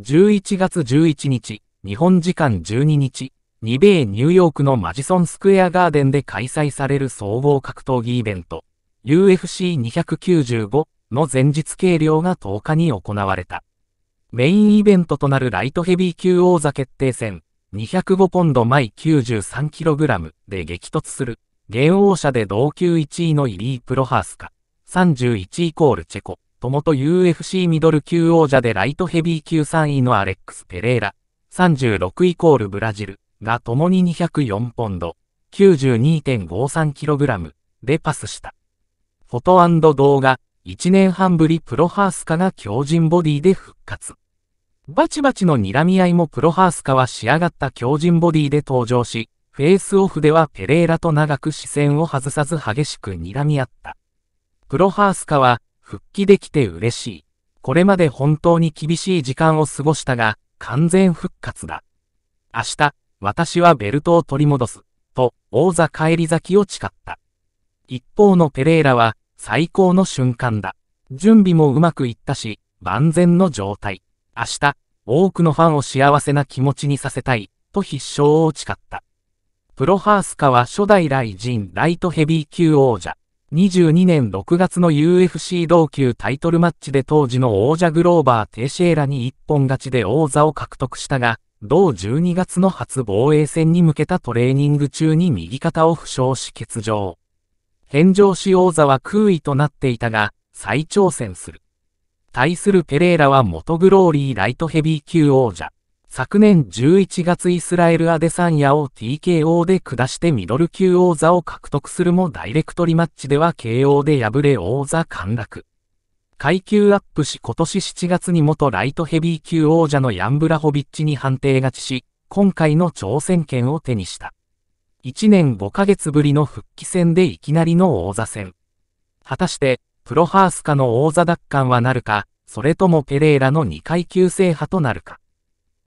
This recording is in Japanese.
11月11日、日本時間12日、2米ニューヨークのマジソンスクエアガーデンで開催される総合格闘技イベント、UFC295 の前日計量が10日に行われた。メインイベントとなるライトヘビー級王座決定戦、205ポンド毎 93kg で激突する、現王者で同級1位のイリー・プロハースか、31イコールチェコ。ともと UFC ミドル級王者でライトヘビー級3位のアレックス・ペレーラ、36イコールブラジルが共に204ポンド、9 2 5 3ラム、でパスした。フォト動画、1年半ぶりプロハースカが強靭ボディで復活。バチバチの睨み合いもプロハースカは仕上がった強靭ボディで登場し、フェイスオフではペレーラと長く視線を外さず激しく睨み合った。プロハースカは、復帰できて嬉しい。これまで本当に厳しい時間を過ごしたが、完全復活だ。明日、私はベルトを取り戻す、と、王座返り咲きを誓った。一方のペレーラは、最高の瞬間だ。準備もうまくいったし、万全の状態。明日、多くのファンを幸せな気持ちにさせたい、と必勝を誓った。プロハースカは初代ライジンライトヘビー級王者。2 2年6月の UFC 同級タイトルマッチで当時の王者グローバー・テイシエラに一本勝ちで王座を獲得したが、同12月の初防衛戦に向けたトレーニング中に右肩を負傷し欠場。返上し王座は空位となっていたが、再挑戦する。対するペレーラは元グローリーライトヘビー級王者。昨年11月イスラエルアデサンヤを TKO で下してミドル級王座を獲得するもダイレクトリマッチでは KO で敗れ王座陥落。階級アップし今年7月に元ライトヘビー級王者のヤンブラホビッチに判定勝ちし、今回の挑戦権を手にした。1年5ヶ月ぶりの復帰戦でいきなりの王座戦。果たして、プロハースカの王座奪還はなるか、それともペレーラの2階級制覇となるか。